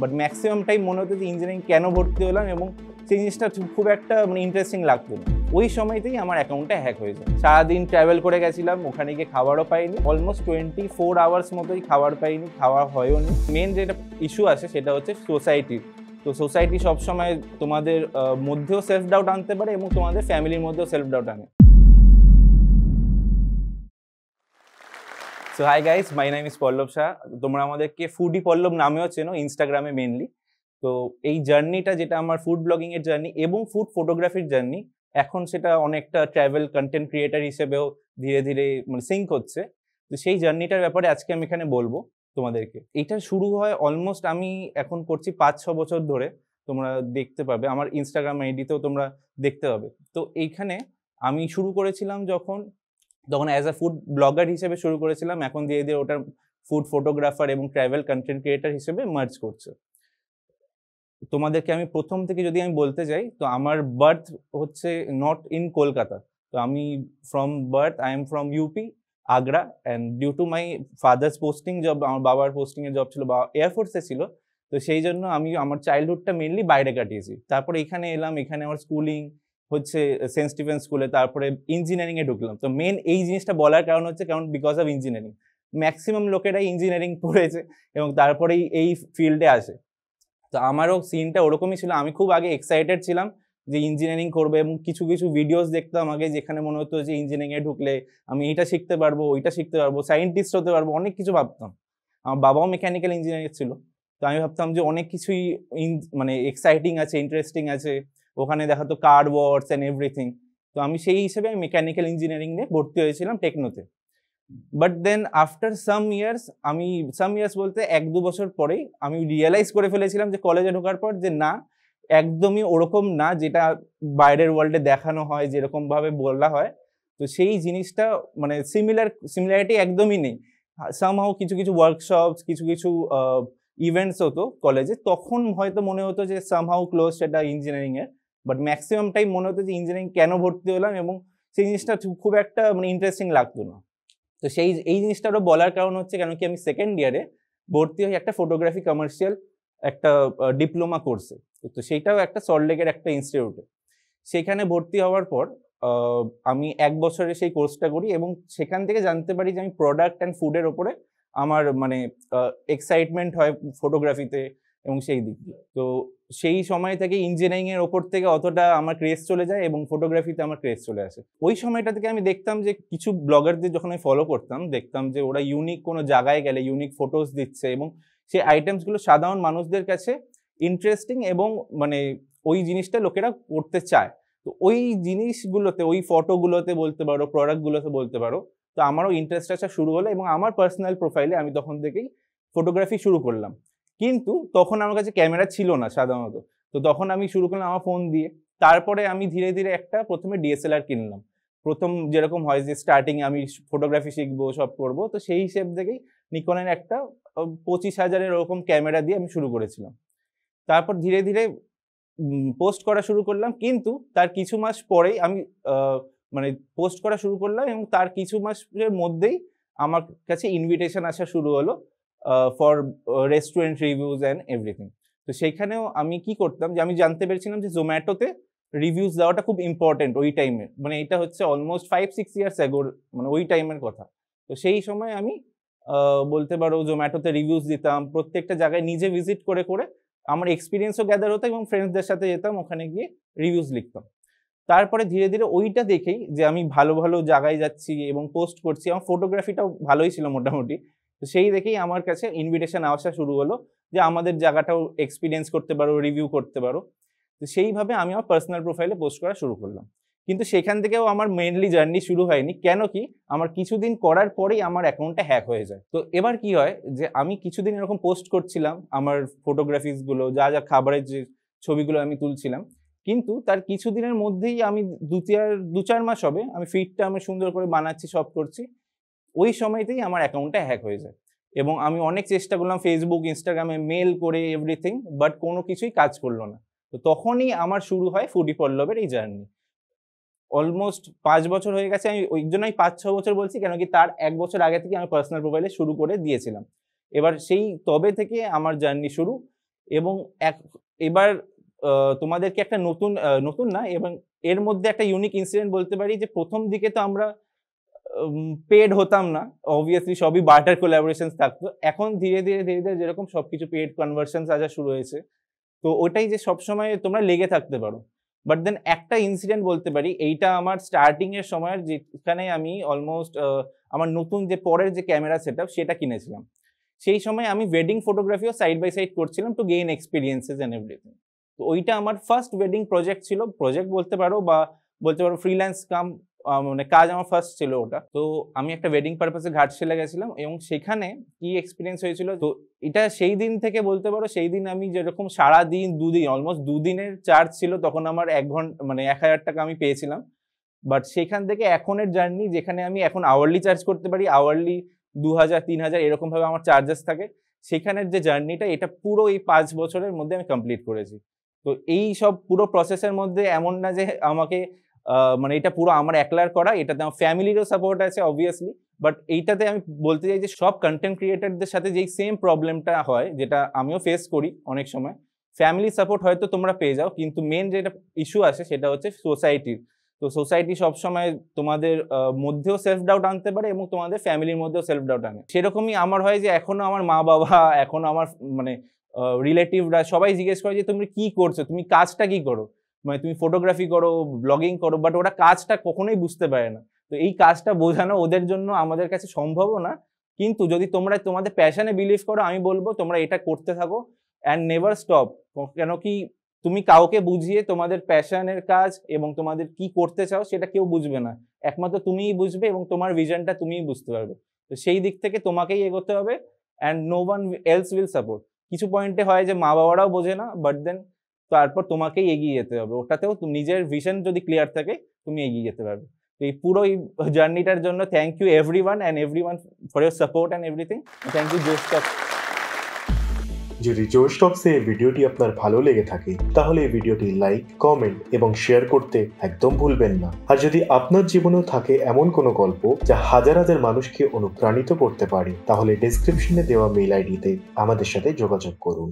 but maximum time মনে হতো যে ইঞ্জিনিয়ারিং কেন ভর্তি হলাম এবং সেই জিনিসটা খুব একটা মানে ইন্টারেস্টিং লাগতো না ওই সময়তেই আমার অ্যাকাউন্টটা হ্যাক হয়ে যায় সারাদিন ট্রাভেল করে গেছিলাম ওখানে গিয়ে খাবারও পাইনি অলমোস্ট টোয়েন্টি ফোর আওয়ার্স মতোই খাবার পাইনি খাওয়া হয়ও নি মেন যেটা ইস্যু আসে সেটা হচ্ছে সোসাইটির তো সোসাইটি সবসময় তোমাদের মধ্যেও সেলফ ডাউট আনতে পারে এবং তোমাদের ফ্যামিলির মধ্যেও সেলফ ডাউট আনে সো হাই গাইস মাই নাম ইস পল্লব শাহ তোমরা আমাদেরকে ফুডি পল্লব নামেও চেনো ইনস্টাগ্রামে মেনলি তো এই জার্নিটা যেটা আমার ফুড ব্লগিং এর জার্নি এবং ফুড ফটোগ্রাফির জার্নি এখন সেটা অনেকটা ট্রাভেল কন্টেন্ট ক্রিয়েটার হিসেবেও ধীরে ধীরে মানে সিঙ্ক হচ্ছে তো সেই জার্নিটার ব্যাপারে আজকে আমি এখানে বলবো তোমাদেরকে এটা শুরু হয় অলমোস্ট আমি এখন করছি পাঁচ ছ বছর ধরে তোমরা দেখতে পাবে আমার ইনস্টাগ্রাম আইডিতেও তোমরা দেখতে পাবে তো এইখানে আমি শুরু করেছিলাম যখন তখন অ্যাজ আ ফুড ব্লগার হিসেবে শুরু করেছিলাম এখন ধীরে ধীরে ওটার ফুড ফটোগ্রাফার এবং ট্রাভেল কন্টেন্ট ক্রিয়েটার হিসেবে মার্জ করছে তোমাদেরকে আমি প্রথম থেকে যদি আমি বলতে যাই তো আমার বার্থ হচ্ছে নট ইন কলকাতা তো আমি from birth I am from UP Agra and due to my father's posting job আমার বাবার পোস্টিংয়ের জব ছিল বা এয়ারফোর্সে ছিল তো সেই জন্য আমি আমার চাইল্ডহুডটা মেনলি বাইরে কাটিয়েছি তারপর এখানে এলাম এখানে আমার স্কুলিং হচ্ছে সেন্ট স্টিফেন স্কুলে তারপরে ইঞ্জিনিয়ারিংয়ে ঢুকলাম তো মেন এই জিনিসটা বলার কারণ হচ্ছে কারণ বিকজ অফ ইঞ্জিনিয়ারিং ম্যাক্সিমাম লোকেরাই ইঞ্জিনিয়ারিং পড়েছে এবং তারপরেই এই ফিল্ডে আসে তো আমারও সিনটা ওরকমই ছিল আমি খুব আগে এক্সাইটেড ছিলাম যে ইঞ্জিনিয়ারিং করবে এবং কিছু কিছু ভিডিওস দেখতাম আগে যেখানে মনে হতো যে ইঞ্জিনিয়ারিংয়ে ঢুকলে আমি এটা শিখতে পারবো ওইটা শিখতে পারবো সায়েন্টিস্ট হতে পারবো অনেক কিছু ভাবতাম আমার বাবাও মেকানিক্যাল ইঞ্জিনিয়ারিং ছিল তো আমি ভাবতাম যে অনেক কিছুই মানে এক্সাইটিং আছে ইন্টারেস্টিং আছে ওখানে দেখাতো কার্ড ওয়ার্স অ্যান্ড এভরিথিং তো আমি সেই হিসেবে মেকানিক্যাল ইঞ্জিনিয়ারিং নিয়ে ভর্তি হয়েছিলাম টেকনোতে but then after some years আমি সাম ইয়ার্স বলতে এক দু বছর পরেই আমি রিয়েলাইজ করে ফেলেছিলাম যে কলেজে ঢোকার পর যে না একদমই ওরকম না যেটা বাইরের ওয়ার্ল্ডে দেখানো হয় যেরকমভাবে বলা হয় তো সেই জিনিসটা মানে সিমিলার সিমিলারিটি একদমই নেই সামহাও কিছু কিছু ওয়ার্কশপস কিছু কিছু ইভেন্টস হতো কলেজে তখন হয়তো মনে হতো যে সামহাও ক্লোজ সেটা ইঞ্জিনিয়ারিংয়ের বাট ম্যাক্সিমাম টাইম মনে হতো যে ইঞ্জিনিয়ারিং কেন ভর্তি হলাম এবং সেই জিনিসটা খুব একটা মানে ইন্টারেস্টিং লাগতো না তো সেই এই জিনিসটারও বলার কারণ হচ্ছে কেন কি আমি সেকেন্ড ইয়ারে ভর্তি হই একটা ফটোগ্রাফি কমার্শিয়াল একটা ডিপ্লোমা কোর্সে তো সেইটাও একটা সল্টলেকের একটা ইনস্টিটিউটে সেখানে ভর্তি হওয়ার পর আমি এক বছরে সেই কোর্সটা করি এবং সেখান থেকে জানতে পারি যে আমি প্রোডাক্ট অ্যান্ড ফুডের ওপরে আমার মানে এক্সাইটমেন্ট হয় ফটোগ্রাফিতে এবং সেই দিক দিয়ে তো সেই সময় থেকে ইঞ্জিনিয়ারিংয়ের ওপর থেকে অতটা আমার ক্রেজ চলে যায় এবং ফটোগ্রাফিতে আমার ক্রেজ চলে আসে ওই সময়টা থেকে আমি দেখতাম যে কিছু ব্লগারদের যখন আমি ফলো করতাম দেখতাম যে ওরা ইউনিক কোনো জায়গায় গেলে ইউনিক ফটোস দিচ্ছে এবং সেই আইটেমসগুলো সাধারণ মানুষদের কাছে ইন্টারেস্টিং এবং মানে ওই জিনিসটা লোকেরা করতে চায় তো ওই জিনিসগুলোতে ওই ফটোগুলোতে বলতে পারো প্রোডাক্টগুলোতে বলতে পারো তো আমারও ইন্টারেস্ট আসা শুরু হলো এবং আমার পার্সোনাল প্রোফাইলে আমি তখন থেকেই ফটোগ্রাফি শুরু করলাম কিন্তু তখন আমার কাছে ক্যামেরা ছিল না সাধারণত তো তখন আমি শুরু করলাম আমার ফোন দিয়ে তারপরে আমি ধীরে ধীরে একটা প্রথমে ডিএসএলআর কিনলাম প্রথম যেরকম হয় যে স্টার্টিং আমি ফটোগ্রাফি শিখবো সব করব তো সেই হিসেব থেকেই নিকনের একটা পঁচিশ হাজারের ওরকম ক্যামেরা দিয়ে আমি শুরু করেছিলাম তারপর ধীরে ধীরে পোস্ট করা শুরু করলাম কিন্তু তার কিছু মাস পরেই আমি মানে পোস্ট করা শুরু করলাম এবং তার কিছু মাসের মধ্যেই আমার কাছে ইনভিটেশন আসা শুরু হলো for restaurant reviews and everything তো সেইখানেও আমি কি করতাম যে আমি জানতে পেরেছিলাম যে জোম্যাটোতে রিভিউজ দেওয়াটা খুব ইম্পর্টেন্ট ওই টাইমে মানে এটা হচ্ছে অলমোস্ট ফাইভ সিক্স ইয়ার্স অ্যাগোর মানে ওই টাইমের কথা তো সেই সময় আমি বলতে পারো জোম্যাটোতে রিভিউজ দিতাম প্রত্যেকটা জায়গায় নিজে ভিজিট করে করে আমার এক্সপিরিয়েন্সও গ্যাদার হতো এবং ফ্রেন্ডসদের সাথে যেতাম ওখানে গিয়ে রিভিউজ লিখতাম তারপরে ধীরে ধীরে ওইটা দেখেই যে আমি ভালো ভালো জায়গায় যাচ্ছি এবং পোস্ট করছি আমার ফটোগ্রাফিটাও ভালোই ছিল মোটামুটি তো সেই দেখেই আমার কাছে ইনভিটেশন আসা শুরু হলো যে আমাদের জায়গাটাও এক্সপিরিয়েন্স করতে পারো রিভিউ করতে পারো তো সেইভাবে আমি আমার পার্সোনাল প্রোফাইলে পোস্ট করা শুরু করলাম কিন্তু সেখান থেকেও আমার মেইনলি জার্নি শুরু হয়নি কেন কি আমার কিছুদিন করার পরেই আমার অ্যাকাউন্টটা হ্যাক হয়ে যায় তো এবার কি হয় যে আমি কিছুদিন এরকম পোস্ট করছিলাম আমার ফটোগ্রাফিসগুলো যা যা খাবারের যে ছবিগুলো আমি তুলছিলাম কিন্তু তার কিছুদিনের মধ্যেই আমি দু চার দু চার মাস হবে আমি ফিডটা আমি সুন্দর করে বানাচ্ছি সব করছি ওই সময়তেই আমার অ্যাকাউন্টটা হ্যাক হয়ে যায় এবং আমি অনেক চেষ্টা করলাম ফেসবুক ইনস্টাগ্রামে মেল করে এভরিথিং বাট কোনো কিছুই কাজ করলো না তো তখনই আমার শুরু হয় ফুডি পল্লবের এই জার্নি অলমোস্ট পাঁচ বছর হয়ে গেছে আমি ওই জন্য আমি পাঁচ ছ বছর বলছি কেন কি তার এক বছর আগে থেকে আমি পার্সোনাল প্রোফাইলে শুরু করে দিয়েছিলাম এবার সেই তবে থেকে আমার জার্নি শুরু এবং এক এবার তোমাদেরকে একটা নতুন নতুন না এবং এর মধ্যে একটা ইউনিক ইনসিডেন্ট বলতে পারি যে প্রথম দিকে তো আমরা পেড হতাম না অবভিয়াসলি সবই বার্টার কোলাবোরেশন থাকতো এখন ধীরে ধীরে ধীরে ধীরে যেরকম সব কিছু পেড কনভার্সন আজা শুরু হয়েছে তো ওটাই যে সবসময় তোমরা লেগে থাকতে পারো বাট দেন একটা ইনসিডেন্ট বলতে পারি এইটা আমার স্টার্টিংয়ের সময়ের যেখানে আমি অলমোস্ট আমার নতুন যে পরের যে ক্যামেরা সেট সেটা কিনেছিলাম সেই সময় আমি ওয়েডিং ফটোগ্রাফিও সাইড বাই সাইড করছিলাম to gain experiences and everything তো ওইটা আমার ফার্স্ট ওয়েডিং প্রজেক্ট ছিল প্রজেক্ট বলতে পারো বা বলতে পারো ফ্রিল্যান্স কাম মানে কাজ আমার ফার্স্ট ছিল ওটা তো আমি একটা ওয়েডিং পারপাসে ছেলে গেছিলাম এবং সেখানে কি এক্সপিরিয়েন্স হয়েছিল তো এটা সেই দিন থেকে বলতে পারো সেই দিন আমি যেরকম সারা দিন দুদিন অলমোস্ট দুদিনের চার্জ ছিল তখন আমার এক ঘন্টা মানে এক হাজার টাকা আমি পেয়েছিলাম বাট সেখান থেকে এখনের জার্নি যেখানে আমি এখন আওয়ারলি চার্জ করতে পারি আওয়ারলি দু হাজার তিন হাজার এরকমভাবে আমার চার্জেস থাকে সেখানের যে জার্নিটা এটা পুরো এই পাঁচ বছরের মধ্যে আমি কমপ্লিট করেছি তো এই সব পুরো প্রসেসের মধ্যে এমন না যে আমাকে মানে এটা পুরো আমার একলার করা এটাতে আমার ফ্যামিলিরও সাপোর্ট আছে অবভিয়াসলি বাট এইটাতে আমি বলতে চাই যে সব কন্টেন্ট ক্রিয়েটারদের সাথে যেই সেম প্রবলেমটা হয় যেটা আমিও ফেস করি অনেক সময় ফ্যামিলি সাপোর্ট হয়তো তোমরা পেয়ে যাও কিন্তু মেন যেটা ইস্যু আছে সেটা হচ্ছে সোসাইটির তো সোসাইটি সবসময় তোমাদের মধ্যেও সেলফ ডাউট আনতে পারে এবং তোমাদের ফ্যামিলির মধ্যেও সেলফ ডাউট আনে সেরকমই আমার হয় যে এখনও আমার মা বাবা এখনও আমার মানে রিলেটিভরা সবাই জিজ্ঞেস করে যে তুমি কি করছো তুমি কাজটা কি করো মানে তুমি ফটোগ্রাফি করো ব্লগিং করো বাট ওরা কাজটা কখনোই বুঝতে পারে না তো এই কাজটা বোঝানো ওদের জন্য আমাদের কাছে সম্ভবও না কিন্তু যদি তোমরা তোমাদের প্যাশনে বিলিভ করো আমি বলবো তোমরা এটা করতে থাকো অ্যান্ড নেভার স্টপ কেন কি তুমি কাউকে বুঝিয়ে তোমাদের প্যাশনের কাজ এবং তোমাদের কি করতে চাও সেটা কেউ বুঝবে না একমাত্র তুমিই বুঝবে এবং তোমার ভিজনটা তুমিই বুঝতে পারবে তো সেই দিক থেকে তোমাকেই এগোতে হবে and no one else will support কিছু পয়েন্টে হয় যে মা বাবারাও বোঝে না বাট দেন তারপর তোমাকেই এগিয়ে যেতে হবে ওটাতেও তুমি নিজের ভিশন যদি ক্লিয়ার থাকে তুমি এগিয়ে যেতে পারবে তো এই পুরো এই জার্নিটার জন্য thank you everyone and everyone for your support and everything thank you জোস যদি জোর টক্সে এই ভিডিওটি আপনার ভালো লেগে থাকে তাহলে এই ভিডিওটি লাইক কমেন্ট এবং শেয়ার করতে একদম ভুলবেন না আর যদি আপনার জীবনেও থাকে এমন কোনো গল্প যা হাজার হাজার মানুষকে অনুপ্রাণিত করতে পারে তাহলে ডিসক্রিপশনে দেওয়া মেল আইডিতে আমাদের সাথে যোগাযোগ করুন